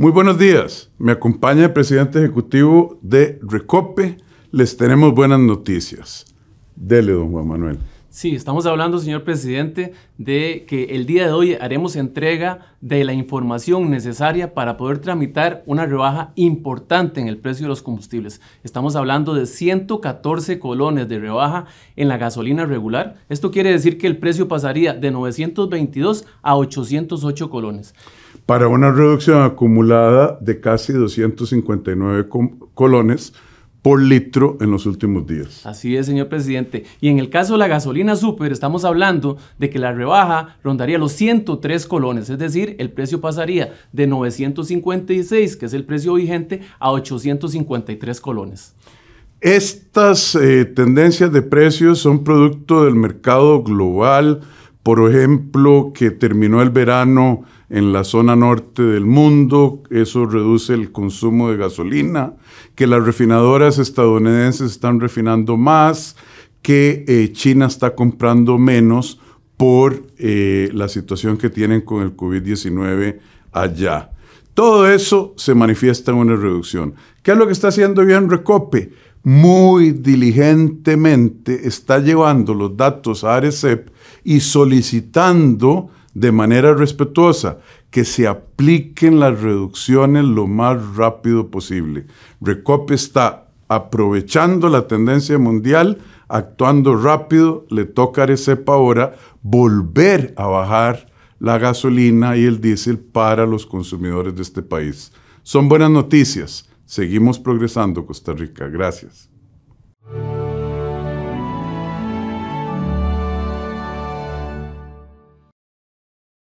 Muy buenos días. Me acompaña el presidente ejecutivo de Recope. Les tenemos buenas noticias. Dele, don Juan Manuel. Sí, estamos hablando, señor presidente, de que el día de hoy haremos entrega de la información necesaria para poder tramitar una rebaja importante en el precio de los combustibles. Estamos hablando de 114 colones de rebaja en la gasolina regular. Esto quiere decir que el precio pasaría de 922 a 808 colones para una reducción acumulada de casi 259 colones por litro en los últimos días. Así es, señor presidente. Y en el caso de la gasolina super, estamos hablando de que la rebaja rondaría los 103 colones, es decir, el precio pasaría de 956, que es el precio vigente, a 853 colones. Estas eh, tendencias de precios son producto del mercado global, por ejemplo, que terminó el verano en la zona norte del mundo, eso reduce el consumo de gasolina, que las refinadoras estadounidenses están refinando más, que eh, China está comprando menos por eh, la situación que tienen con el COVID-19 allá. Todo eso se manifiesta en una reducción. ¿Qué es lo que está haciendo bien Recope? muy diligentemente está llevando los datos a ARECEP y solicitando de manera respetuosa que se apliquen las reducciones lo más rápido posible. Recope está aprovechando la tendencia mundial, actuando rápido, le toca a Arecep ahora volver a bajar la gasolina y el diésel para los consumidores de este país. Son buenas noticias. Seguimos progresando, Costa Rica. Gracias.